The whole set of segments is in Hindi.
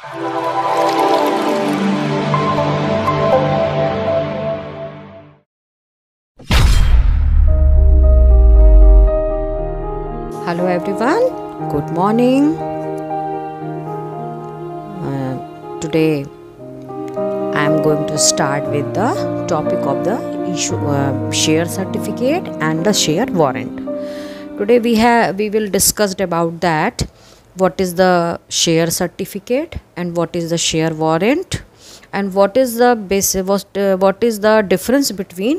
Hello everyone, good morning. Uh, today I am going to start with the topic of the issue, uh, share certificate and the share warrant. Today we have we will discuss about that what is the share certificate and what is the share warrant and what is the base what, uh, what is the difference between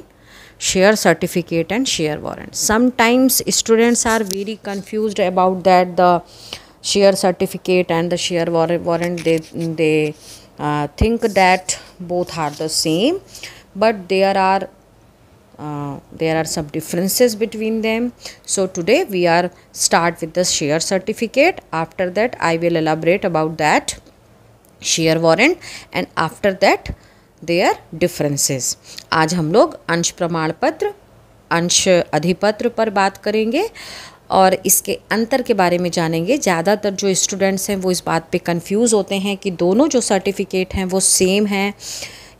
share certificate and share warrant sometimes students are very confused about that the share certificate and the share warrant they they uh, think that both are the same but there are uh, there are some differences between them so today we are start with the share certificate after that i will elaborate about that share warrant and after that their differences आज हम लोग अंश प्रमाण पत्र अंश अधिपत्र पर बात करेंगे और इसके अंतर के बारे में जानेंगे ज़्यादातर जो स्टूडेंट्स हैं वो इस बात पे कंफ्यूज होते हैं कि दोनों जो सर्टिफिकेट हैं वो सेम हैं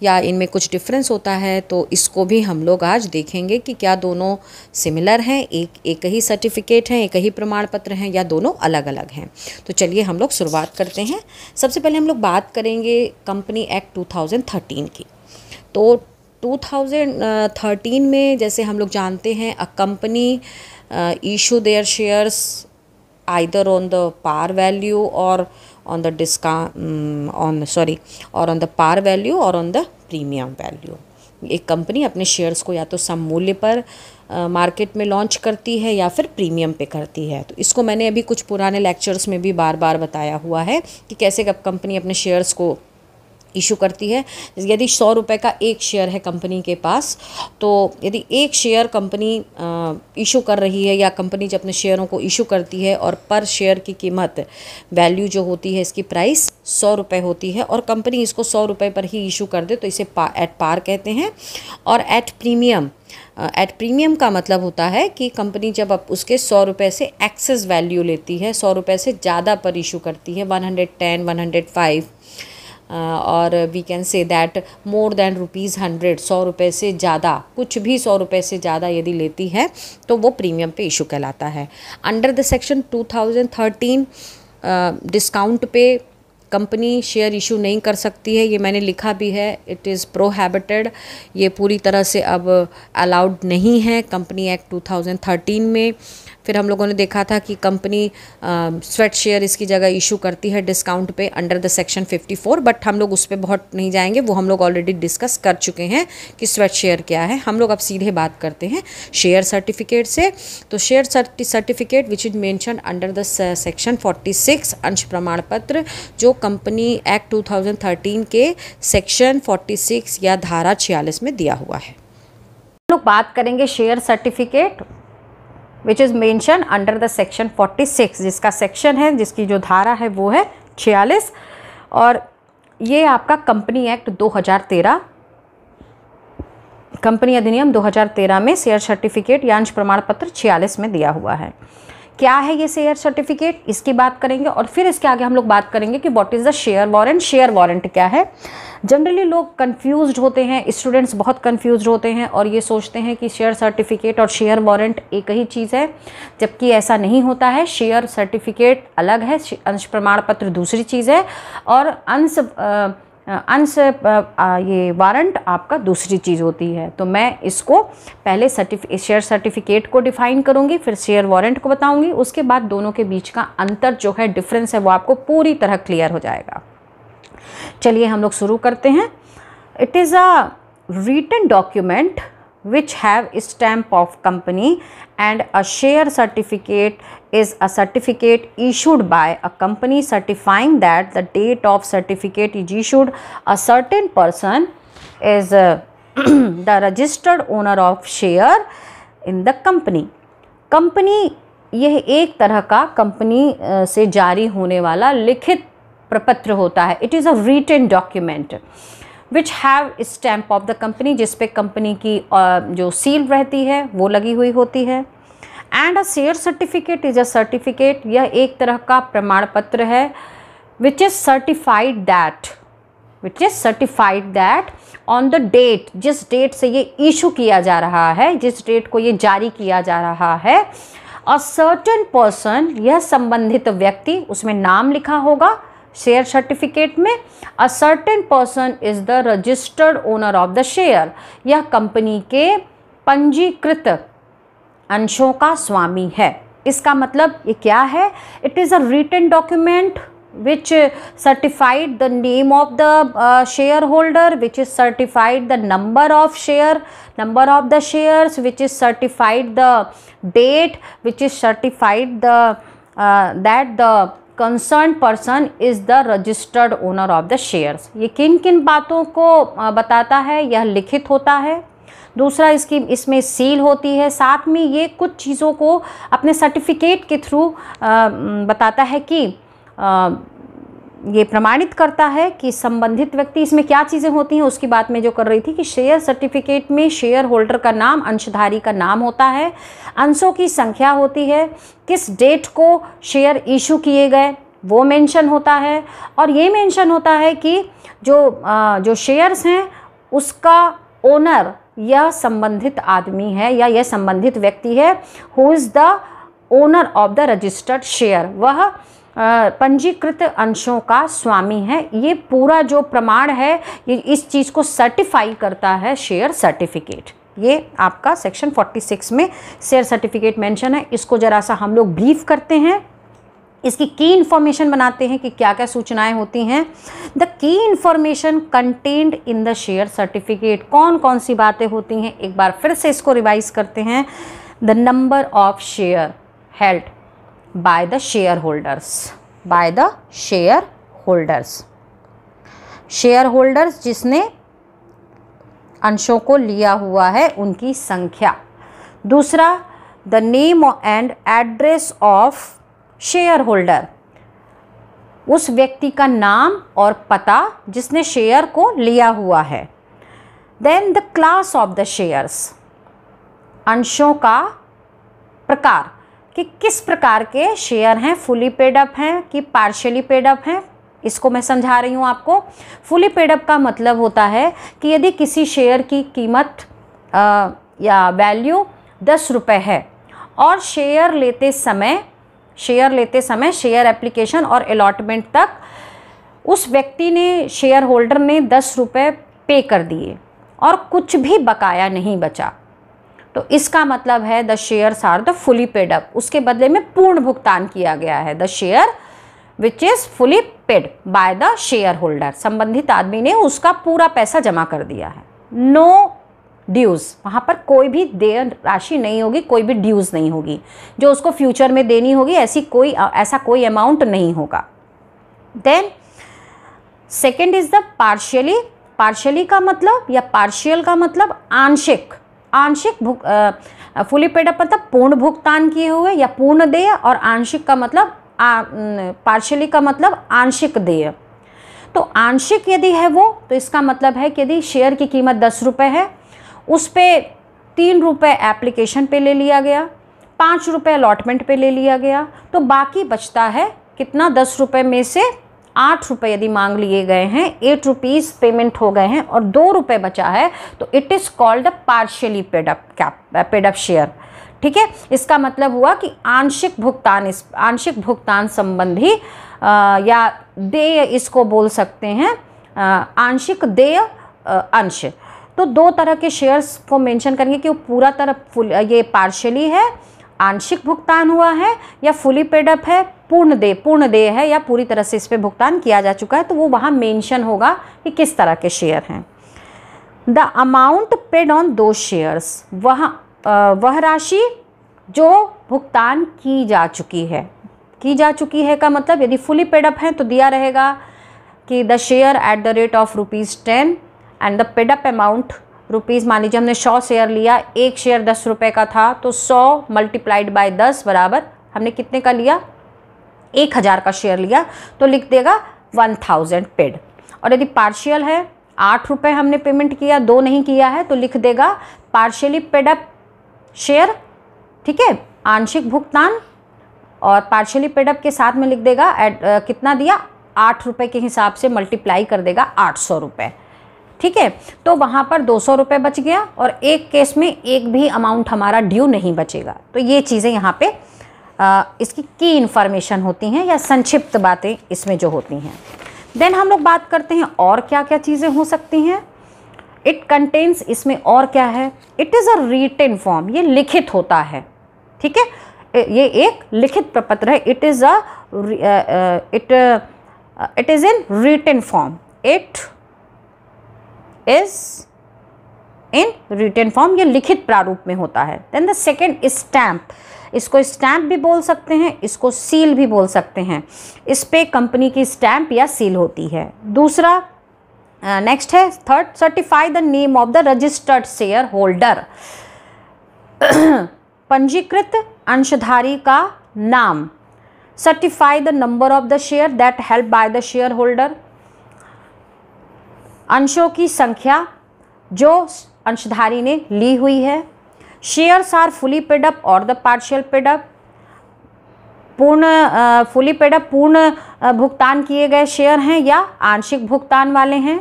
या इनमें कुछ डिफरेंस होता है तो इसको भी हम लोग आज देखेंगे कि क्या दोनों सिमिलर हैं एक एक ही सर्टिफिकेट हैं एक ही प्रमाण पत्र हैं या दोनों अलग अलग हैं तो चलिए हम लोग शुरुआत करते हैं सबसे पहले हम लोग बात करेंगे कंपनी एक्ट टू की तो 2013 में जैसे हम लोग जानते हैं a company issue their shares either on the par value और uh, on the discount on mm, on sorry or on the par value or on the premium value एक कंपनी अपने शेयर्स को या तो सम मूल्य पर मार्केट में लॉन्च करती है या फिर प्रीमियम पे करती है तो इसको मैंने अभी कुछ पुराने लेक्चर्स में भी बार बार बताया हुआ है कि कैसे कंपनी अपने शेयर्स को इशू करती है यदि सौ रुपये का एक शेयर है कंपनी के पास तो यदि एक शेयर कंपनी इशू कर रही है या कंपनी जब अपने शेयरों को इशू करती है और पर शेयर की कीमत वैल्यू जो होती है इसकी प्राइस सौ रुपये होती है और कंपनी इसको सौ रुपये पर ही इशू कर दे तो इसे पा, एट पार कहते हैं और एट प्रीमियम एट प्रीमियम का मतलब होता है कि कंपनी जब अब उसके सौ रुपये से एक्सेस वैल्यू लेती है सौ रुपये से ज़्यादा पर इशू करती है one hundred ten one hundred five और we can say that more than rupees hundred सौ रुपये से ज़्यादा कुछ भी सौ रुपये से ज़्यादा यदि लेती है तो वो प्रीमियम पे इशू कहलाता है under the section two thousand thirteen discount पे कंपनी शेयर इशू नहीं कर सकती है ये मैंने लिखा भी है इट इज़ प्रोहैबिटेड ये पूरी तरह से अब अलाउड नहीं है कंपनी एक्ट 2013 में फिर हम लोगों ने देखा था कि कंपनी स्वेट शेयर इसकी जगह इशू करती है डिस्काउंट पे अंडर द सेक्शन 54 बट हम लोग उस पर बहुत नहीं जाएंगे वो हम लोग ऑलरेडी डिस्कस कर चुके हैं कि स्वेट शेयर क्या है हम लोग अब सीधे बात करते हैं शेयर सर्टिफिकेट से तो share certificate which is mention under the section forty अंश प्रमाण पत्र जो कंपनी एक्ट टू के सेक्शन फोर्टी या धारा छियालीस में दिया हुआ है लोग बात करेंगे share certificate which is mention under the section 46 जिसका सेक्शन है जिसकी जो धारा है वो है छियालीस और ये आपका कंपनी एक्ट 2013 कंपनी अधिनियम 2013 में शेयर सर्टिफिकेट या अंश प्रमाण पत्र छियालीस में दिया हुआ है क्या है ये शेयर सर्टिफिकेट इसकी बात करेंगे और फिर इसके आगे हम लोग बात करेंगे कि what is the share warrant share warrant क्या है जनरली लोग कन्फ्यूज होते हैं स्टूडेंट्स बहुत कन्फ्यूज होते हैं और ये सोचते हैं कि शेयर सर्टिफिकेट और शेयर वारंट एक ही चीज़ है जबकि ऐसा नहीं होता है शेयर सर्टिफिकेट अलग है अंश प्रमाण पत्र दूसरी चीज़ है और अंश अंश ये वारंट आपका दूसरी चीज़ होती है तो मैं इसको पहले सर्टिफिक शेयर सर्टिफिकेट को डिफ़ाइन करूँगी फिर शेयर वारंट को बताऊँगी उसके बाद दोनों के बीच का अंतर जो है डिफरेंस है वो आपको पूरी तरह क्लियर हो जाएगा चलिए हम लोग शुरू करते हैं it is a written document which have a stamp of company and a share certificate is a certificate issued by a company certifying that the date of certificate is issued a certain person is uh, the registered owner of share in the company company यह एक तरह का कंपनी से जारी होने वाला लिखित प्रपत्र होता है it is a written document which have stamp of the company जिसपे कंपनी की जो सील रहती है वो लगी हुई होती है and a share certificate is a certificate यह एक तरह का प्रमाण पत्र है which is certified that which is certified that on the date जिस डेट से ये इशू किया जा रहा है जिस डेट को ये जारी किया जा रहा है अ सर्टन पर्सन यह संबंधित व्यक्ति उसमें नाम लिखा होगा शेयर सर्टिफिकेट में a certain person is the registered owner of the share यह कंपनी के पंजीकृत अंशों का स्वामी है इसका मतलब ये क्या है it is a written document which certified the name of the share holder which is certified the number of share number of the share which is certified the date which is certified the that the concern person is the registered owner of the shares ये किन किन बातों को बताता है यह लिखित होता है दूसरा इसकी इसमें सील होती है साथ में ये कुछ चीज़ों को अपने सर्टिफिकेट के थ्रू बताता है कि आ, ये प्रमाणित करता है कि संबंधित व्यक्ति इसमें क्या चीज़ें होती हैं उसकी बात में जो कर रही थी कि शेयर सर्टिफिकेट में शेयर होल्डर का नाम अंशधारी का नाम होता है अंशों की संख्या होती है किस डेट को शेयर इशू किए गए वो मेंशन होता है और ये मेंशन होता है कि जो आ, जो शेयर्स हैं उसका ओनर यह संबंधित आदमी है या यह संबंधित व्यक्ति है who is the owner of the registered share वह पंजीकृत अंशों का स्वामी है ये पूरा जो प्रमाण है ये इस चीज़ को सर्टिफाई करता है शेयर सर्टिफिकेट ये आपका सेक्शन 46 में शेयर सर्टिफिकेट मेंशन है इसको ज़रा सा हम लोग ब्रीफ करते हैं इसकी की इन्फॉर्मेशन बनाते हैं कि क्या क्या सूचनाएं होती हैं the key information contained in the share certificate कौन कौन सी बातें होती हैं एक बार फिर से इसको रिवाइज करते हैं the number of share held by the shareholders by the shareholders holders जिसने अंशों को लिया हुआ है उनकी संख्या दूसरा the name and address of share holder उस व्यक्ति का नाम और पता जिसने शेयर को लिया हुआ है then the class of the shares अंशों का प्रकार कि किस प्रकार के शेयर हैं फुली पेडअप हैं कि पार्शली अप हैं इसको मैं समझा रही हूँ आपको फुली पेडअप का मतलब होता है कि यदि किसी शेयर की कीमत आ, या वैल्यू दस रुपये है और शेयर लेते समय शेयर लेते समय शेयर एप्लीकेशन और अलॉटमेंट तक उस व्यक्ति ने शेयर होल्डर ने दस रुपये पे कर दिए और कुछ भी बकाया नहीं बचा तो इसका मतलब है the shares are the fully paid up उसके बदले में पूर्ण भुगतान किया गया है the share which is fully paid by the share holder संबंधित आदमी ने उसका पूरा पैसा जमा कर दिया है नो ड्यूज़ वहाँ पर कोई भी देय राशि नहीं होगी कोई भी ड्यूज़ नहीं होगी जो उसको फ्यूचर में देनी होगी ऐसी कोई ऐसा कोई अमाउंट नहीं होगा then second is the partially partially का मतलब या पार्शियल का मतलब आंशिक आंशिक भुग फुली अप मतलब पूर्ण भुगतान किए हुए या पूर्ण देय और आंशिक का मतलब पार्शली का मतलब आंशिक देय तो आंशिक यदि है वो तो इसका मतलब है कि यदि शेयर की कीमत दस रुपये है उस पर तीन रुपये एप्लीकेशन पे ले लिया गया पाँच रुपये अलॉटमेंट पे ले लिया गया तो बाकी बचता है कितना दस रुपये में से आठ रुपये यदि मांग लिए गए हैं एट रुपीज़ पेमेंट हो गए हैं और दो रुपये बचा है तो it is called a partially paid up cap paid up share ठीक है इसका मतलब हुआ कि आंशिक भुगतान इस आंशिक भुगतान संबंधी आ, uh, या देय इसको बोल सकते हैं uh, आंशिक देय uh, अंश तो दो तरह के शेयर्स को मेंशन करेंगे कि वो पूरा तरह फुल ये पार्शली है आंशिक भुगतान हुआ है या फुली पेडअप है पूर्ण देय पूर्ण देय है या पूरी तरह से इस पर भुगतान किया जा चुका है तो वो वहाँ मेंशन होगा कि किस तरह के शेयर हैं द अमाउंट पेड ऑन दो शेयर्स वह वह राशि जो भुगतान की जा चुकी है की जा चुकी है का मतलब यदि फुली पेडअप है तो दिया रहेगा कि the share at the rate of rupees ten and the paid up amount rupees मान लीजिए हमने सौ शेयर लिया एक शेयर दस रुपये का था तो सौ मल्टीप्लाइड बाय दस बराबर हमने कितने का लिया एक हज़ार का शेयर लिया तो लिख देगा वन थाउजेंड पेड और यदि पार्शियल है आठ रुपये हमने पेमेंट किया दो नहीं किया है तो लिख देगा पार्शियली पेड अप शेयर ठीक है आंशिक भुगतान और पार्शियली पेड अप के साथ में लिख देगा एड कितना दिया आठ रुपये के हिसाब से मल्टीप्लाई कर देगा आठ सौ रुपये ठीक है तो वहाँ पर दो सौ रुपये बच गया और एक केस में एक भी अमाउंट हमारा ड्यू नहीं बचेगा तो ये चीज़ें यहाँ पे इसकी की इन्फॉर्मेशन होती हैं या संक्षिप्त बातें इसमें जो होती हैं देन हम लोग बात करते हैं और क्या क्या चीज़ें हो सकती हैं इट कंटेन्स इसमें और क्या है it is a written form ये लिखित होता है ठीक है ये एक लिखित प्रपत्र है it is a it it is in written form it is in return form या लिखित प्रारूप में होता है देन द सेकेंड स्टैम्प इसको स्टैम्प भी बोल सकते हैं इसको सील भी बोल सकते हैं इस पर कंपनी की स्टैम्प या सील होती है दूसरा नेक्स्ट uh, है third certify the name of the registered share holder पंजीकृत अंशधारी का नाम certify the number of the share that help by the share holder अंशों की संख्या जो अंशधारी ने ली हुई है शेयर्स आर फुली पेडअप और द पार्शियल पेडअप पूर्ण फुली पेडअप पूर्ण भुगतान किए गए शेयर हैं या आंशिक भुगतान वाले हैं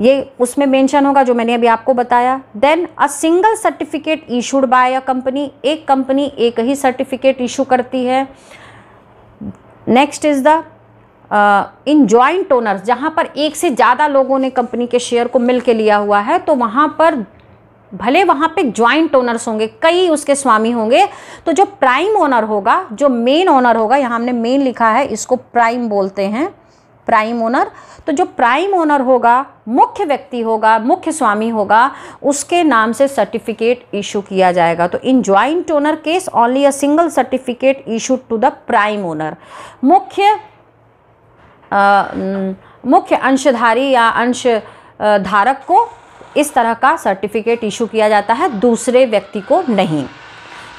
ये उसमें मेंशन होगा जो मैंने अभी आपको बताया then a single certificate issued by a company एक कंपनी एक ही सर्टिफिकेट इशू करती है next is the in joint owners जहाँ पर एक से ज़्यादा लोगों ने कंपनी के शेयर को मिल के लिया हुआ है तो वहाँ पर भले वहाँ पे ज्वाइंट ओनर्स होंगे कई उसके स्वामी होंगे तो जो प्राइम ओनर होगा जो मेन ओनर होगा यहाँ हमने मेन लिखा है इसको प्राइम बोलते हैं प्राइम ओनर तो जो प्राइम ओनर होगा मुख्य व्यक्ति होगा मुख्य स्वामी होगा उसके नाम से सर्टिफिकेट इशू किया जाएगा तो in joint owner case only a single certificate issue to the prime owner मुख्य मुख्य अंशधारी या अंश धारक को इस तरह का सर्टिफिकेट इशू किया जाता है दूसरे व्यक्ति को नहीं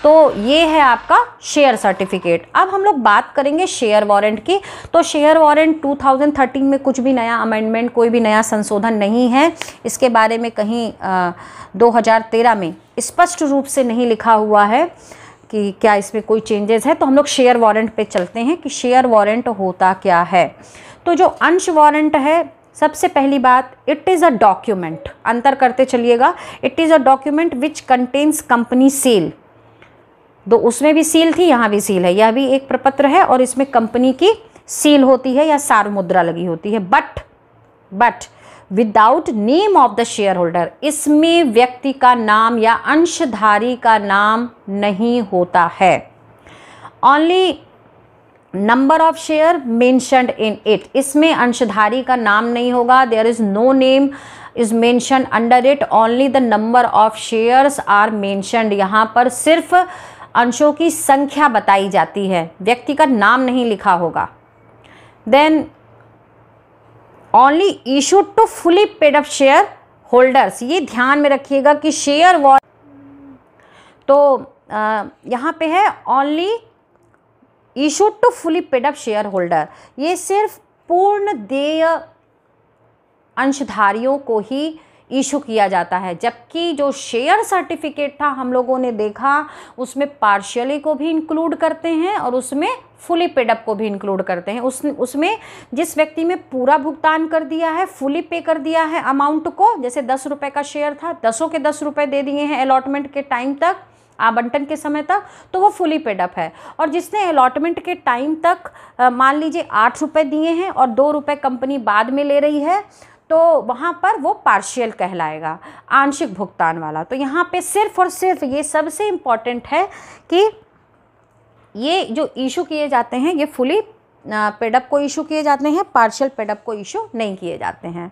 तो ये है आपका शेयर सर्टिफिकेट अब हम लोग बात करेंगे शेयर वारंट की तो शेयर वारंट 2013 में कुछ भी नया अमेंडमेंट कोई भी नया संशोधन नहीं है इसके बारे में कहीं आ, 2013 में स्पष्ट रूप से नहीं लिखा हुआ है कि क्या इसमें कोई चेंजेस है तो हम लोग शेयर वारंट पे चलते हैं कि शेयर वारंट होता क्या है तो जो अंश वारंट है सबसे पहली बात इट इज़ अ डॉक्यूमेंट अंतर करते चलिएगा it is a document which contains company seal तो उसमें भी सील थी यहाँ भी सील है यह भी एक प्रपत्र है और इसमें कंपनी की सील होती है या सार मुद्रा लगी होती है but but without name of the share holder इसमें व्यक्ति का नाम या अंशधारी का नाम नहीं होता है only number of share mentioned in it इसमें अंशधारी का नाम नहीं होगा there is no name is mention under it only the number of shares are mentioned यहाँ पर सिर्फ अंशों की संख्या बताई जाती है व्यक्ति का नाम नहीं लिखा होगा then only issue to fully paid up share holders ये ध्यान में रखिएगा कि शेयर वॉल तो यहाँ पे है only issue to fully paid up share holder ये सिर्फ पूर्ण देय अंशधारियों को ही इशू किया जाता है जबकि जो शेयर सर्टिफिकेट था हम लोगों ने देखा उसमें पार्शियली को भी इंक्लूड करते हैं और उसमें फुली पेडअप को भी इंक्लूड करते हैं उस उसमें जिस व्यक्ति में पूरा भुगतान कर दिया है फुली पे कर दिया है अमाउंट को जैसे दस रुपये का शेयर था दसों के दस रुपये दे दिए हैं अलॉटमेंट के टाइम तक आवंटन के समय तक तो वो फुली पेडअप है और जिसने अलॉटमेंट के टाइम तक मान लीजिए आठ रुपये दिए हैं और दो रुपये कंपनी बाद में ले रही है तो वहाँ पर वो पार्शियल कहलाएगा आंशिक भुगतान वाला तो यहाँ पे सिर्फ और सिर्फ ये सबसे इम्पॉर्टेंट है कि ये जो इशू किए जाते हैं ये फुली पेडअप को इशू किए जाते हैं पार्शियल पेडअप को इशू नहीं किए जाते हैं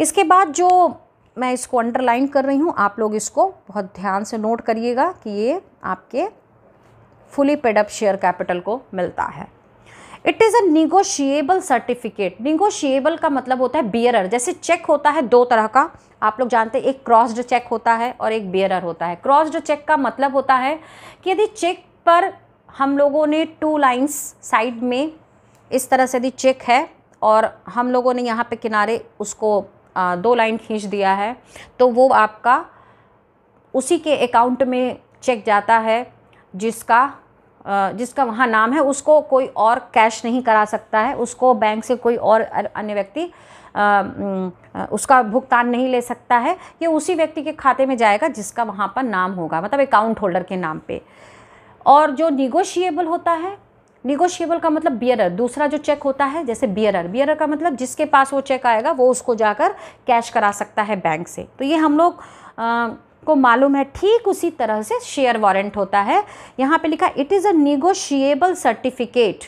इसके बाद जो मैं इसको अंडरलाइन कर रही हूँ आप लोग इसको बहुत ध्यान से नोट करिएगा कि ये आपके फुली पेडअप शेयर कैपिटल को मिलता है it is a negotiable certificate negotiable का मतलब होता है बियरर जैसे चेक होता है दो तरह का आप लोग जानते हैं एक क्रॉस्ड चेक होता है और एक बियरर होता है क्रॉस्ड चेक का मतलब होता है कि यदि चेक पर हम लोगों ने टू लाइंस साइड में इस तरह से दी चेक है और हम लोगों ने यहाँ पे किनारे उसको आ, दो लाइन खींच दिया है तो वो आपका उसी के अकाउंट में चेक जाता है जिसका जिसका वहाँ नाम है उसको कोई और कैश नहीं करा सकता है उसको बैंक से कोई और अन्य व्यक्ति उसका भुगतान नहीं ले सकता है ये उसी व्यक्ति के खाते में जाएगा जिसका वहाँ पर नाम होगा मतलब अकाउंट होल्डर के नाम पे और जो निगोशिएबल होता है निगोशिएबल का मतलब बियरर दूसरा जो चेक होता है जैसे बियरर बियरर का मतलब जिसके पास वो चेक आएगा वो उसको जाकर कैश करा सकता है बैंक से तो ये हम लोग को मालूम है ठीक उसी तरह से शेयर वारंट होता है यहाँ पे लिखा it is a negotiable certificate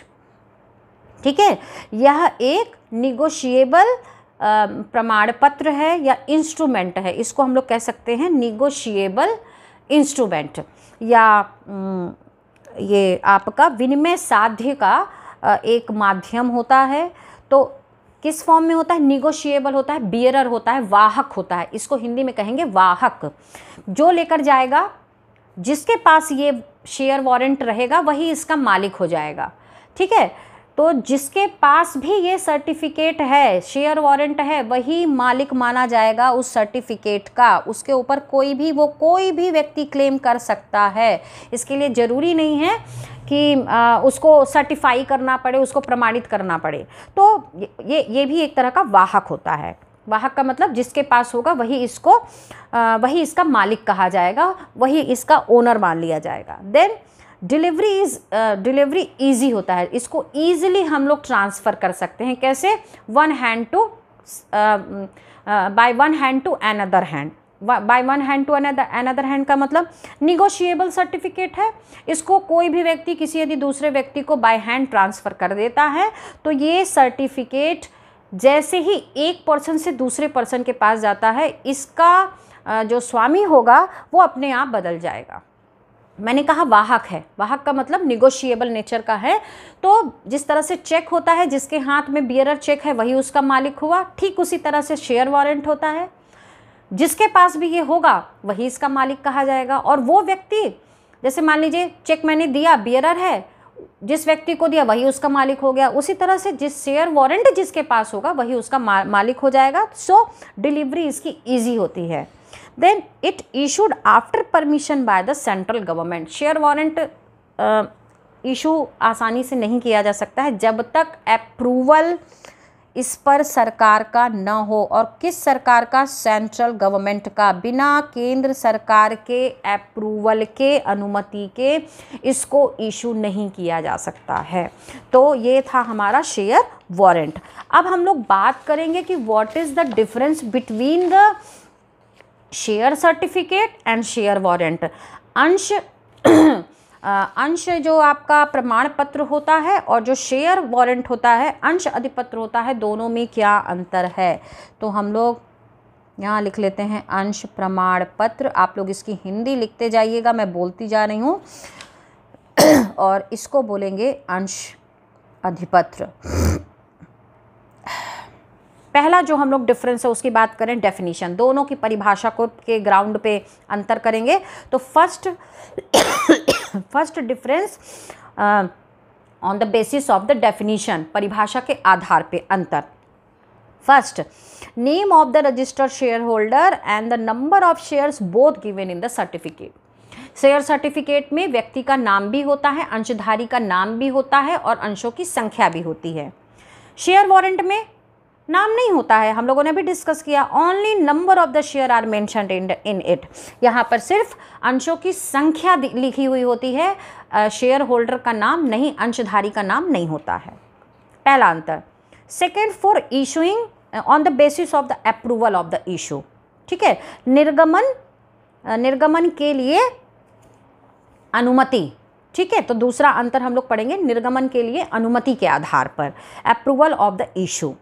ठीक है यह एक निगोशिएबल प्रमाण पत्र है या इंस्ट्रूमेंट है इसको हम लोग कह सकते हैं निगोशिएबल इंस्ट्रूमेंट या ये आपका विनिमय साध्य का एक माध्यम होता है तो किस फॉर्म में होता है निगोशिएबल होता है बियरर होता है वाहक होता है इसको हिंदी में कहेंगे वाहक जो लेकर जाएगा जिसके पास ये शेयर वारंट रहेगा वही इसका मालिक हो जाएगा ठीक है तो जिसके पास भी ये सर्टिफिकेट है शेयर वारंट है वही मालिक माना जाएगा उस सर्टिफिकेट का उसके ऊपर कोई भी वो कोई भी व्यक्ति क्लेम कर सकता है इसके लिए ज़रूरी नहीं है कि आ, उसको सर्टिफाई करना पड़े उसको प्रमाणित करना पड़े तो ये ये भी एक तरह का वाहक होता है वाहक का मतलब जिसके पास होगा वही इसको आ, वही इसका मालिक कहा जाएगा वही इसका ओनर मान लिया जाएगा then delivery is delivery easy होता है इसको ईजिली हम लोग ट्रांसफ़र कर सकते हैं कैसे one hand to by one hand to another hand by one hand to another hand का मतलब निगोशिएबल सर्टिफिकेट है इसको कोई भी व्यक्ति किसी यदि दूसरे व्यक्ति को बाय हैंड ट्रांसफ़र कर देता है तो ये सर्टिफिकेट जैसे ही एक पर्सन से दूसरे पर्सन के पास जाता है इसका जो स्वामी होगा वो अपने आप बदल जाएगा मैंने कहा वाहक है वाहक का मतलब निगोशिएबल नेचर का है तो जिस तरह से चेक होता है जिसके हाथ में बियरर चेक है वही उसका मालिक हुआ ठीक उसी तरह से शेयर वारंट होता है जिसके पास भी ये होगा वही इसका मालिक कहा जाएगा और वो व्यक्ति जैसे मान लीजिए चेक मैंने दिया बियरर है जिस व्यक्ति को दिया वही उसका मालिक हो गया उसी तरह से जिस शेयर वारंट जिसके पास होगा वही उसका मालिक हो जाएगा सो डिलीवरी इसकी ईजी होती है then it issued after permission by the central government share warrant issue uh, आसानी से नहीं किया जा सकता है जब तक अप्रूवल इस पर सरकार का न हो और किस सरकार का सेंट्रल गवर्नमेंट का बिना केंद्र सरकार के अप्रूवल के अनुमति के इसको इशू नहीं किया जा सकता है तो ये था हमारा शेयर वारंट अब हम लोग बात करेंगे कि what is the difference between the share certificate and share warrant अंश अंश जो आपका प्रमाण पत्र होता है और जो शेयर वारंट होता है अंश अधिपत्र होता है दोनों में क्या अंतर है तो हम लोग यहाँ लिख लेते हैं अंश प्रमाण पत्र आप लोग इसकी हिंदी लिखते जाइएगा मैं बोलती जा रही हूँ और इसको बोलेंगे अंश अधिपत्र पहला जो हम लोग डिफरेंस है उसकी बात करें डेफिनेशन दोनों की परिभाषा को के ग्राउंड पे अंतर करेंगे तो first first difference on the basis of the definition परिभाषा के आधार पे अंतर first name of the registered share holder and the number of shares both given in the certificate share certificate में व्यक्ति का नाम भी होता है अंशधारी का नाम भी होता है और अंशों की संख्या भी होती है शेयर वारंट में नाम नहीं होता है हम लोगों ने भी डिस्कस किया only number of the share are mentioned in in it यहाँ पर सिर्फ अंशों की संख्या लिखी हुई होती है शेयर होल्डर का नाम नहीं अंशधारी का नाम नहीं होता है पहला अंतर second for issuing on the basis of the approval of the issue ठीक है निर्गमन निर्गमन के लिए अनुमति ठीक है तो दूसरा अंतर हम लोग पढ़ेंगे निर्गमन के लिए अनुमति के आधार पर अप्रूवल ऑफ द इशू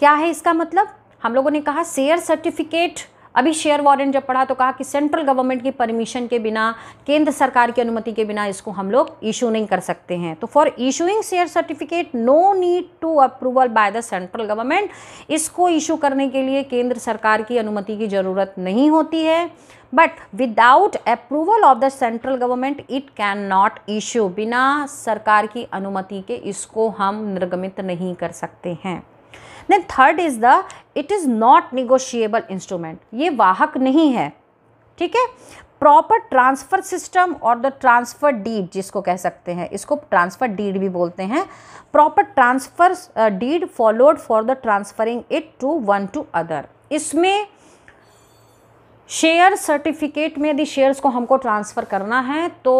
क्या है इसका मतलब हम लोगों ने कहा शेयर सर्टिफिकेट अभी शेयर वारंट जब पढ़ा तो कहा कि सेंट्रल गवर्नमेंट की परमिशन के बिना केंद्र सरकार की अनुमति के बिना इसको हम लोग इशू नहीं कर सकते हैं तो for issuing share certificate no need to approval by the central government इसको इशू करने के लिए केंद्र सरकार की अनुमति की ज़रूरत नहीं होती है but without approval of the central government it can not issue बिना सरकार की अनुमति के इसको हम निर्गमित नहीं कर सकते हैं then third is the it is not negotiable instrument ये वाहक नहीं है ठीक है प्रॉपर ट्रांसफ़र सिस्टम और द ट्रांसफ़र डीड जिसको कह सकते हैं इसको ट्रांसफ़र डीड भी बोलते हैं proper transfer deed followed for the transferring it to one to other इसमें शेयर सर्टिफिकेट में यदि शेयर्स को हमको ट्रांसफ़र करना है तो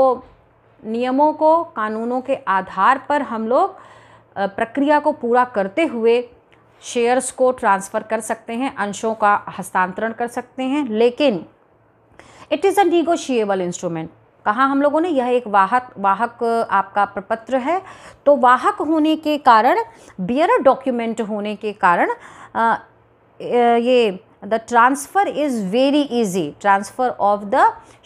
नियमों को कानूनों के आधार पर हम लोग uh, प्रक्रिया को पूरा करते हुए शेयर्स को ट्रांसफ़र कर सकते हैं अंशों का हस्तांतरण कर सकते हैं लेकिन it is a negotiable instrument कहा हम लोगों ने यह एक वाहक वाहक आपका प्रपत्र है तो वाहक होने के कारण बियर डॉक्यूमेंट होने के कारण आ, ये the transfer is very easy transfer of the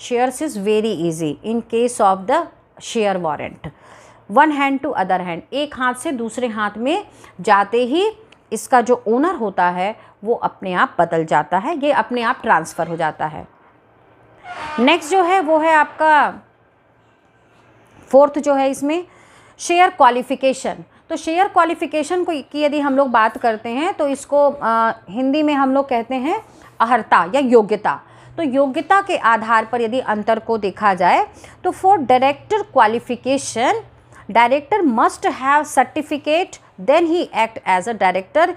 shares is very easy in case of the share warrant one hand to other hand एक हाथ से दूसरे हाथ में जाते ही इसका जो ओनर होता है वो अपने आप बदल जाता है ये अपने आप ट्रांसफ़र हो जाता है नेक्स्ट जो है वो है आपका फोर्थ जो है इसमें शेयर क्वालिफ़िकेशन तो शेयर क्वालिफ़िकेशन को की यदि हम लोग बात करते हैं तो इसको आ, हिंदी में हम लोग कहते हैं अहर्ता या योग्यता तो योग्यता के आधार पर यदि अंतर को देखा जाए तो for director qualification director must have certificate then he act as a director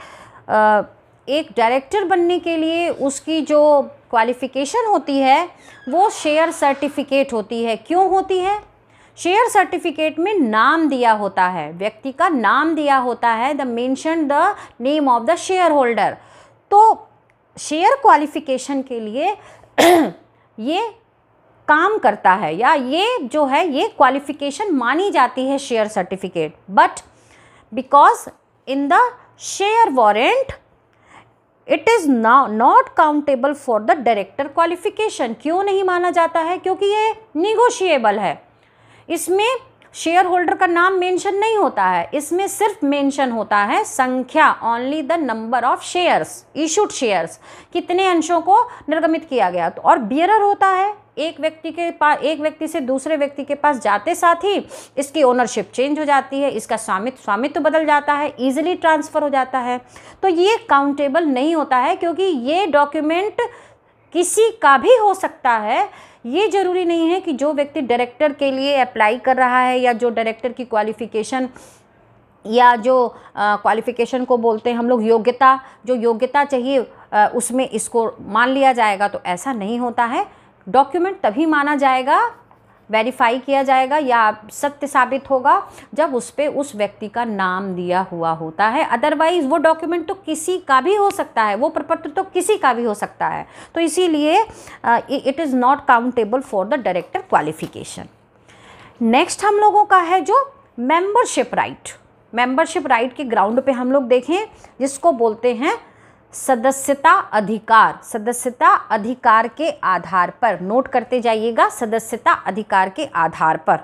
एक डायरेक्टर बनने के लिए उसकी जो क्वालिफ़िकेशन होती है वो शेयर सर्टिफिकेट होती है क्यों होती है शेयर सर्टिफिकेट में नाम दिया होता है व्यक्ति का नाम दिया होता है the mention the name of the share holder तो शेयर क्वालिफ़िकेशन के लिए ये काम करता है या ये जो है ये क्वालिफ़िकेशन मानी जाती है share certificate but because in the share warrant it is ना not countable for the director qualification क्यों नहीं माना जाता है क्योंकि ये निगोशिएबल है इसमें शेयर होल्डर का नाम मेंशन नहीं होता है इसमें सिर्फ मेंशन होता है संख्या only the number of shares issued shares कितने अंशों को निर्गमित किया गया तो और बियरर होता है एक व्यक्ति के पास एक व्यक्ति से दूसरे व्यक्ति के पास जाते साथ ही इसकी ओनरशिप चेंज हो जाती है इसका स्वामित्व स्वामित्व बदल जाता है ईजिली ट्रांसफ़र हो जाता है तो ये काउंटेबल नहीं होता है क्योंकि ये डॉक्यूमेंट किसी का भी हो सकता है ये ज़रूरी नहीं है कि जो व्यक्ति डायरेक्टर के लिए अप्लाई कर रहा है या जो डायरेक्टर की क्वालिफ़िकेशन या जो क्वालिफ़िकेशन को बोलते हैं हम लोग योग्यता जो योग्यता चाहिए आ, उसमें इसको मान लिया जाएगा तो ऐसा नहीं होता है डॉक्यूमेंट तभी माना जाएगा वेरीफाई किया जाएगा या सत्य साबित होगा जब उस पर उस व्यक्ति का नाम दिया हुआ होता है अदरवाइज वो डॉक्यूमेंट तो किसी का भी हो सकता है वो प्रपत्र तो किसी का भी हो सकता है तो इसीलिए it is not countable for the director qualification next हम लोगों का है जो मेंबरशिप राइट मेंबरशिप राइट के ग्राउंड पे हम लोग देखें जिसको बोलते हैं सदस्यता अधिकार सदस्यता अधिकार के आधार पर नोट करते जाइएगा सदस्यता अधिकार के आधार पर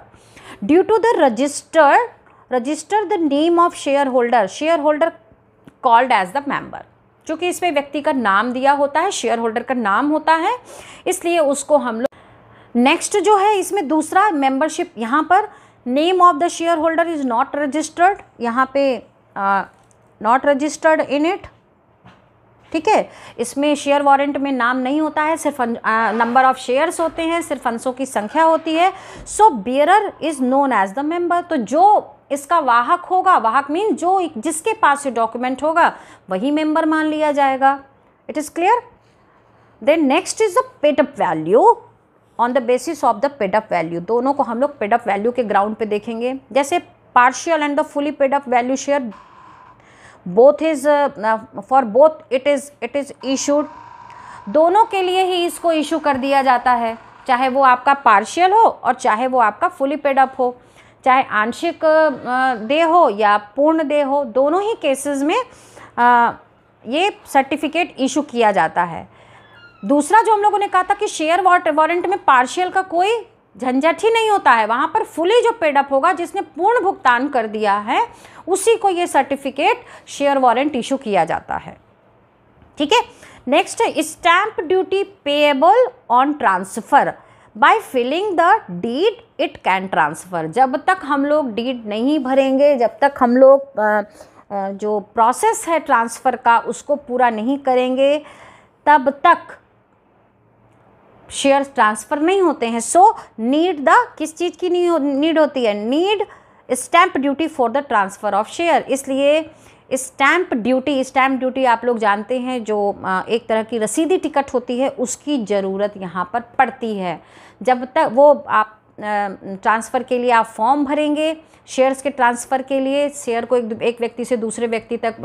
due to the register register the name of share holder share holder called as the member चूंकि इसमें व्यक्ति का नाम दिया होता है शेयर होल्डर का नाम होता है इसलिए उसको हम लोग नेक्स्ट जो है इसमें दूसरा मेंबरशिप यहाँ पर name of the share holder is not registered यहाँ पे नॉट रजिस्टर्ड इन इट ठीक है इसमें शेयर वारंट में नाम नहीं होता है सिर्फ नंबर ऑफ शेयर्स होते हैं सिर्फ अंशों की संख्या होती है so bearer is known as the member तो जो इसका वाहक होगा वाहक मीन जो जिसके पास ये डॉक्यूमेंट होगा वही मेंबर मान लिया जाएगा it is clear then next is the paid up value on the basis of the paid up value दोनों को हम लोग पेडअप वैल्यू के ग्राउंड पे देखेंगे जैसे partial and the fully paid up value share both is for both it is it is issued दोनों के लिए ही इसको इशू कर दिया जाता है चाहे वो आपका पार्शियल हो और चाहे वो आपका फुली पेडअप हो चाहे आंशिक uh, uh, दे हो या पूर्ण दे हो दोनों ही केसेस में uh, ये सर्टिफिकेट इशू किया जाता है दूसरा जो हम लोगों ने कहा था कि शेयर वारंट में पार्शियल का कोई झंझट ही नहीं होता है वहाँ पर फुली जो पेडअप होगा जिसने पूर्ण भुगतान कर दिया है उसी को ये सर्टिफिकेट शेयर वारंट इशू किया जाता है ठीक है next stamp duty payable on transfer by filling the deed it can transfer जब तक हम लोग डीड नहीं भरेंगे जब तक हम लोग जो प्रोसेस है ट्रांसफ़र का उसको पूरा नहीं करेंगे तब तक शेयर्स ट्रांसफ़र नहीं होते हैं सो नीड द किस चीज़ की नीड होती है need stamp duty for the transfer of share इसलिए स्टैंप ड्यूटी स्टैम्प ड्यूटी आप लोग जानते हैं जो एक तरह की रसीदी टिकट होती है उसकी ज़रूरत यहाँ पर पड़ती है जब तक वो आप ट्रांसफ़र के लिए आप फॉर्म भरेंगे शेयर्स के ट्रांसफ़र के लिए शेयर को एक एक व्यक्ति से दूसरे व्यक्ति तक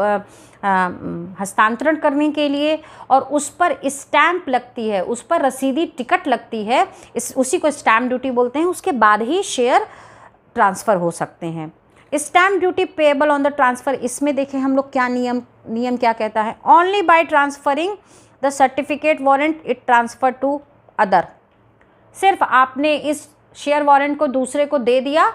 हस्तांतरण करने के लिए और उस पर स्टैम्प लगती है उस पर रसीदी टिकट लगती है इस उसी को स्टैम्प ड्यूटी बोलते हैं उसके बाद ही शेयर ट्रांसफ़र हो सकते हैं stamp duty payable on the transfer इसमें देखें हम लोग क्या नियम नियम क्या कहता है only by transferring the certificate warrant it transfer to other सिर्फ आपने इस शेयर वारंट को दूसरे को दे दिया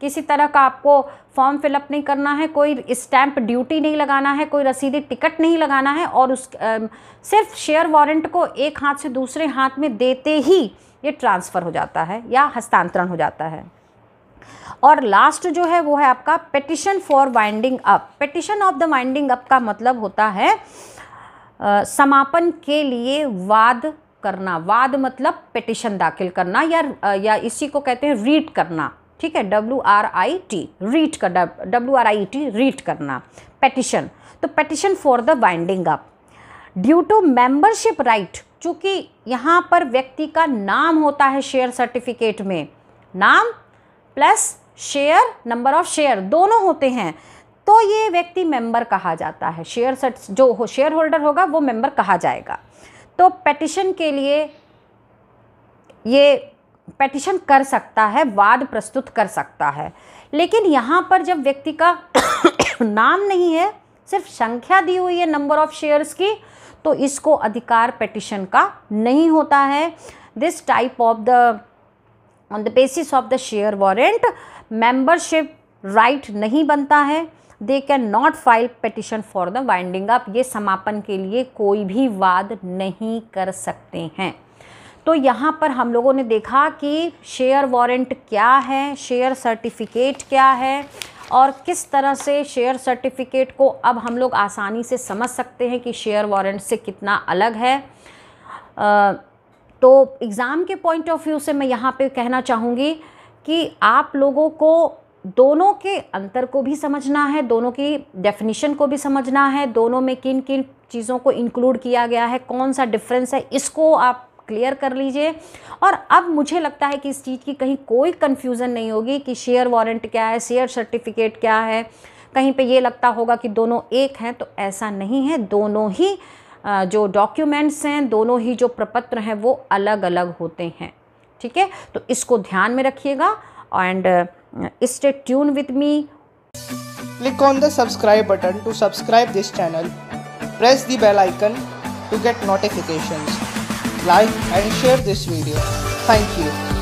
किसी तरह का आपको फॉर्म फिलअप नहीं करना है कोई स्टैंप ड्यूटी नहीं लगाना है कोई रसीदी टिकट नहीं लगाना है और उस आ, सिर्फ शेयर वारंट को एक हाथ से दूसरे हाथ में देते ही ये ट्रांसफ़र हो जाता है या हस्तांतरण हो जाता है और लास्ट जो है वो है आपका petition for winding up petition of the winding up का मतलब होता है आ, समापन के लिए वाद करना वाद मतलब पिटिशन दाखिल करना या या इसी को कहते हैं रीट करना ठीक है W R I T writ कर W R I T writ करना पिटिशन तो petition for the winding up due to membership right चूंकि यहाँ पर व्यक्ति का नाम होता है शेयर सर्टिफिकेट में नाम plus share number of share दोनों होते हैं तो ये व्यक्ति मेंबर कहा जाता है शेयर सर्ट जो हो, शेयर होल्डर होगा वो मेंबर कहा जाएगा तो पेटिशन के लिए ये पेटिशन कर सकता है वाद प्रस्तुत कर सकता है लेकिन यहाँ पर जब व्यक्ति का नाम नहीं है सिर्फ संख्या दी हुई है नंबर ऑफ शेयर्स की तो इसको अधिकार पेटिशन का नहीं होता है this type of the on the basis of the share warrant membership right नहीं बनता है they can not file petition for the winding up ये समापन के लिए कोई भी वाद नहीं कर सकते हैं तो यहाँ पर हम लोगों ने देखा कि शेयर वारंट क्या है शेयर सर्टिफिकेट क्या है और किस तरह से शेयर सर्टिफिकेट को अब हम लोग आसानी से समझ सकते हैं कि शेयर वारंट से कितना अलग है आ, तो एग्ज़ाम के पॉइंट ऑफ व्यू से मैं यहाँ पे कहना चाहूँगी कि आप लोगों को दोनों के अंतर को भी समझना है दोनों की डेफिनेशन को भी समझना है दोनों में किन किन चीज़ों को इंक्लूड किया गया है कौन सा डिफरेंस है इसको आप क्लियर कर लीजिए और अब मुझे लगता है कि इस चीज़ की कहीं कोई कन्फ्यूज़न नहीं होगी कि शेयर वारंट क्या है शेयर सर्टिफिकेट क्या है कहीं पे ये लगता होगा कि दोनों एक हैं तो ऐसा नहीं है दोनों ही जो डॉक्यूमेंट्स हैं दोनों ही जो प्रपत्र हैं वो अलग अलग होते हैं ठीक है तो इसको ध्यान में रखिएगा and Uh, stay tuned with me click on the subscribe button to subscribe this channel press the bell icon to get notifications like and share this video thank you